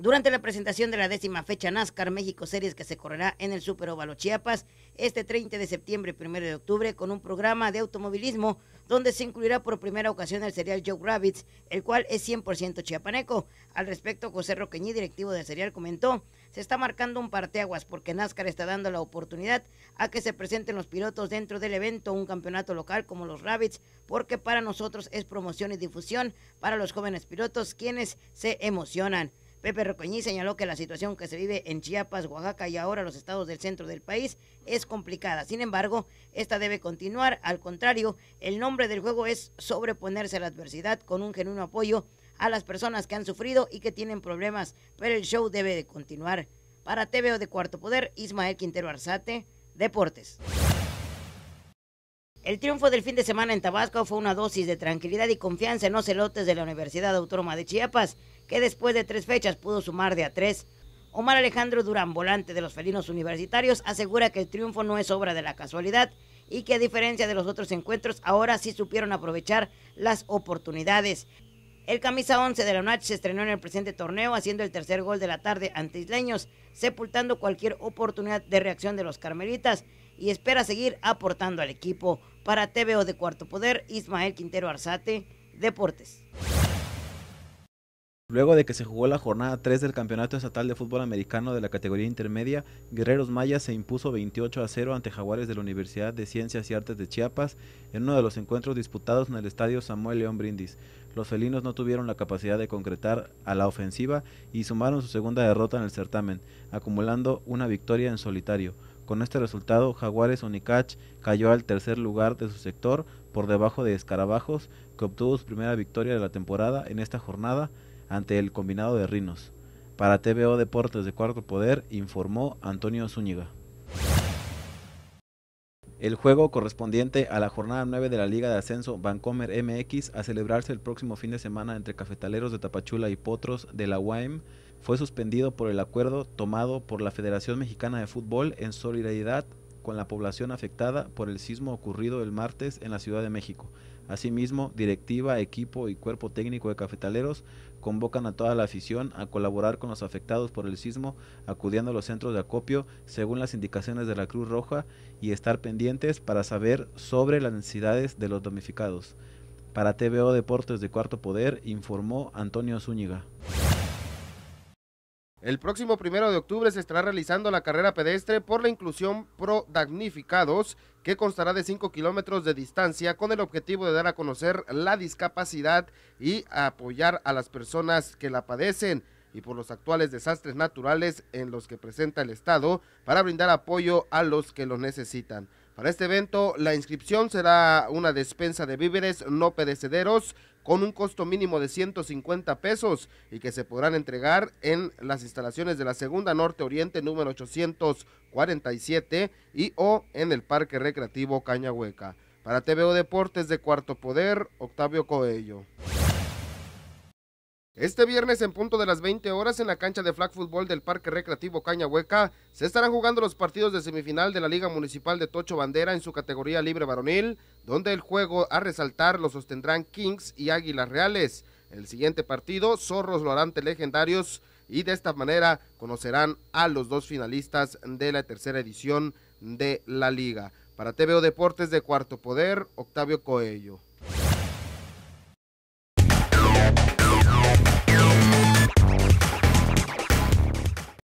Durante la presentación de la décima fecha NASCAR México Series que se correrá en el Super Superóvalo Chiapas este 30 de septiembre y 1 de octubre con un programa de automovilismo donde se incluirá por primera ocasión el serial Joe Rabbits, el cual es 100% chiapaneco. Al respecto, José Roqueñi, directivo del serial, comentó, se está marcando un parteaguas porque NASCAR está dando la oportunidad a que se presenten los pilotos dentro del evento, un campeonato local como los Rabbits, porque para nosotros es promoción y difusión para los jóvenes pilotos quienes se emocionan. Pepe Roqueñi señaló que la situación que se vive en Chiapas, Oaxaca y ahora los estados del centro del país es complicada. Sin embargo, esta debe continuar. Al contrario, el nombre del juego es sobreponerse a la adversidad con un genuino apoyo a las personas que han sufrido y que tienen problemas, pero el show debe de continuar. Para TVO de Cuarto Poder, Ismael Quintero Arzate, Deportes. El triunfo del fin de semana en Tabasco fue una dosis de tranquilidad y confianza en los celotes de la Universidad Autónoma de Chiapas, que después de tres fechas pudo sumar de a tres. Omar Alejandro Durán, volante de los felinos universitarios, asegura que el triunfo no es obra de la casualidad y que a diferencia de los otros encuentros, ahora sí supieron aprovechar las oportunidades. El camisa 11 de la noche se estrenó en el presente torneo haciendo el tercer gol de la tarde ante Isleños, sepultando cualquier oportunidad de reacción de los carmelitas y espera seguir aportando al equipo. Para TVO de Cuarto Poder, Ismael Quintero Arzate, Deportes. Luego de que se jugó la jornada 3 del Campeonato Estatal de Fútbol Americano de la categoría intermedia, Guerreros Mayas se impuso 28 a 0 ante Jaguares de la Universidad de Ciencias y Artes de Chiapas en uno de los encuentros disputados en el estadio Samuel León Brindis. Los felinos no tuvieron la capacidad de concretar a la ofensiva y sumaron su segunda derrota en el certamen, acumulando una victoria en solitario. Con este resultado, Jaguares Unicach cayó al tercer lugar de su sector por debajo de Escarabajos, que obtuvo su primera victoria de la temporada en esta jornada ante el combinado de Rinos. Para TVO Deportes de Cuarto Poder informó Antonio Zúñiga. El juego correspondiente a la jornada 9 de la Liga de Ascenso Bancomer MX a celebrarse el próximo fin de semana entre Cafetaleros de Tapachula y Potros de la UAM fue suspendido por el acuerdo tomado por la Federación Mexicana de Fútbol en solidaridad con la población afectada por el sismo ocurrido el martes en la Ciudad de México. Asimismo, directiva, equipo y cuerpo técnico de cafetaleros convocan a toda la afición a colaborar con los afectados por el sismo, acudiendo a los centros de acopio según las indicaciones de la Cruz Roja y estar pendientes para saber sobre las necesidades de los damnificados. Para TVO Deportes de Cuarto Poder informó Antonio Zúñiga. El próximo primero de octubre se estará realizando la carrera pedestre por la inclusión pro dagnificados que constará de 5 kilómetros de distancia con el objetivo de dar a conocer la discapacidad y apoyar a las personas que la padecen y por los actuales desastres naturales en los que presenta el Estado para brindar apoyo a los que lo necesitan. Para este evento, la inscripción será una despensa de víveres no perecederos con un costo mínimo de 150 pesos y que se podrán entregar en las instalaciones de la Segunda Norte Oriente número 847 y o en el Parque Recreativo Cañahueca. Para TVO Deportes de Cuarto Poder, Octavio Coello. Este viernes en punto de las 20 horas en la cancha de flag fútbol del Parque Recreativo Caña Hueca se estarán jugando los partidos de semifinal de la Liga Municipal de Tocho Bandera en su categoría libre varonil, donde el juego a resaltar lo sostendrán Kings y Águilas Reales. El siguiente partido, Zorros lo legendarios y de esta manera conocerán a los dos finalistas de la tercera edición de la liga. Para TVO Deportes de Cuarto Poder, Octavio Coello.